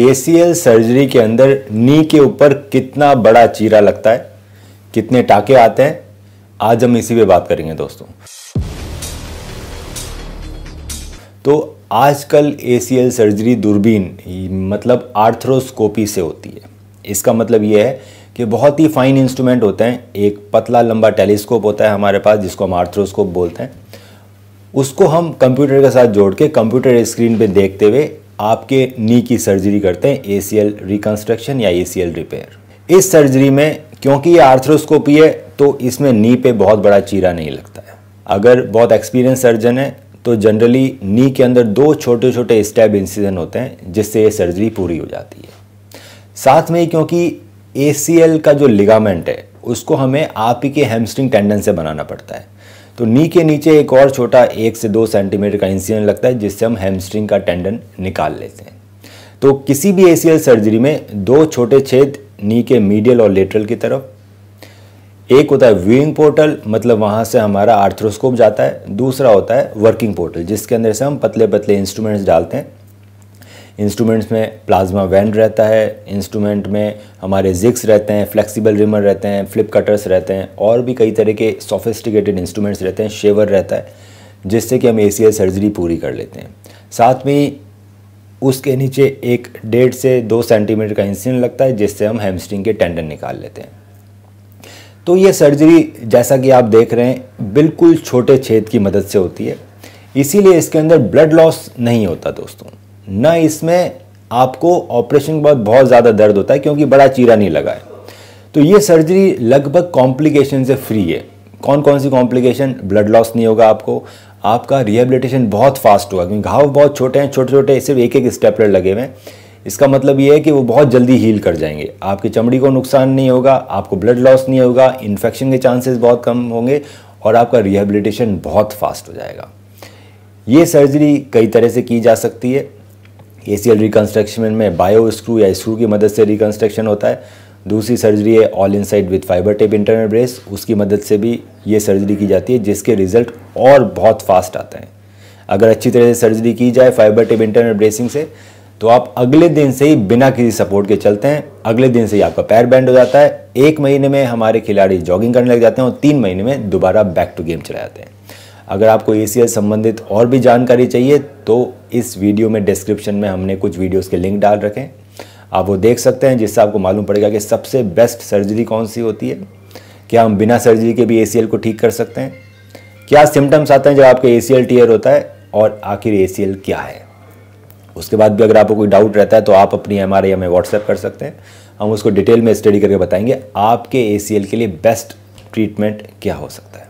ACL surgery के अंदर नी के ऊपर कितना बड़ा चीरा लगता है कितने टाके आते हैं आज हम इसी पे बात करेंगे दोस्तों तो आजकल एसीएल सर्जरी दूरबीन मतलब आर्थ्रोस्कोपी से होती है इसका मतलब यह है कि बहुत ही फाइन इंस्ट्रूमेंट होते हैं एक पतला लंबा टेलीस्कोप होता है हमारे पास जिसको हम आर्थ्रोस्कोप बोलते हैं उसको हम कंप्यूटर के साथ जोड़ के कंप्यूटर स्क्रीन पे देखते हुए आपके नी की सर्जरी करते हैं एसीएल रिकन्स्ट्रक्शन या एसीएल रिपेयर इस सर्जरी में क्योंकि ये आर्थरोस्कोपी है तो इसमें नी पे बहुत बड़ा चीरा नहीं लगता है अगर बहुत एक्सपीरियंस सर्जन है तो जनरली नी के अंदर दो छोटे छोटे स्टैब इंसिजन होते हैं जिससे ये सर्जरी पूरी हो जाती है साथ में क्योंकि ए का जो लिगामेंट है उसको हमें आप ही के हेमस्ट्रिंग टेंडन से बनाना पड़ता है तो नी के नीचे एक और छोटा एक से दो सेंटीमीटर का इंसिजन लगता है जिससे हम हैमस्ट्रिंग का टेंडन निकाल लेते हैं तो किसी भी एसीएल सर्जरी में दो छोटे छेद नी के मीडियल और लेटरल की तरफ एक होता है व्यूइंग पोर्टल मतलब वहां से हमारा आर्थ्रोस्कोप जाता है दूसरा होता है वर्किंग पोर्टल जिसके अंदर से हम पतले पतले इंस्ट्रूमेंट्स डालते हैं इंस्ट्रूमेंट्स में प्लाज्मा वैन रहता है इंस्ट्रूमेंट में हमारे जिक्स रहते हैं फ्लेक्सिबल रिमर रहते हैं फ्लिप कटर्स रहते हैं और भी कई तरह के सोफिस्टिकेटेड इंस्ट्रूमेंट्स रहते हैं शेवर रहता है जिससे कि हम ए सर्जरी पूरी कर लेते हैं साथ में उसके नीचे एक डेढ़ से दो सेंटीमीटर का इंसिडेंट लगता है जिससे हम हेमस्ट्रिंग के टेंडन निकाल लेते हैं तो ये सर्जरी जैसा कि आप देख रहे हैं बिल्कुल छोटे छेद की मदद से होती है इसीलिए इसके अंदर ब्लड लॉस नहीं होता दोस्तों न इसमें आपको ऑपरेशन के बाद बहुत ज़्यादा दर्द होता है क्योंकि बड़ा चीरा नहीं लगा है तो ये सर्जरी लगभग कॉम्प्लिकेशन से फ्री है कौन कौन सी कॉम्प्लिकेशन ब्लड लॉस नहीं होगा आपको आपका रिहेबिलिटेशन बहुत फास्ट होगा क्योंकि घाव बहुत छोटे हैं छोटे छोटे सिर्फ एक एक स्टेपलर लगे हुए हैं इसका मतलब ये है कि वो बहुत जल्दी हील कर जाएंगे आपकी चमड़ी को नुकसान नहीं होगा आपको ब्लड लॉस नहीं होगा इन्फेक्शन के चांसेस बहुत कम होंगे और आपका रिहेबिलिटेशन बहुत फास्ट हो जाएगा ये सर्जरी कई तरह से की जा सकती है ए सी में बायो स्क्रू या स्क्रू की मदद से रिकन्स्ट्रक्शन होता है दूसरी सर्जरी है all inside with fibre tape internal brace उसकी मदद से भी ये सर्जरी की जाती है जिसके रिजल्ट और बहुत फास्ट आते हैं अगर अच्छी तरह से सर्जरी की जाए फाइबर टेप इंटरनल ब्रेसिंग से तो आप अगले दिन से ही बिना किसी सपोर्ट के चलते हैं अगले दिन से ही आपका पैर बैंड हो जाता है एक महीने में हमारे खिलाड़ी जॉगिंग करने लग जाते हैं और तीन महीने में दोबारा बैक टू गेम चले जाते हैं अगर आपको ए से संबंधित और भी जानकारी चाहिए तो इस वीडियो में डिस्क्रिप्शन में हमने कुछ वीडियोस के लिंक डाल रखे हैं आप वो देख सकते हैं जिससे आपको मालूम पड़ेगा कि सबसे बेस्ट सर्जरी कौन सी होती है क्या हम बिना सर्जरी के भी ए को ठीक कर सकते हैं क्या सिम्टम्स आते हैं जब आपके ए टीयर होता है और आखिर ए क्या है उसके बाद भी अगर आपको कोई डाउट रहता है तो आप अपनी एम आर हमें व्हाट्सएप कर सकते हैं हम उसको डिटेल में स्टडी करके बताएंगे आपके ए के लिए बेस्ट ट्रीटमेंट क्या हो सकता है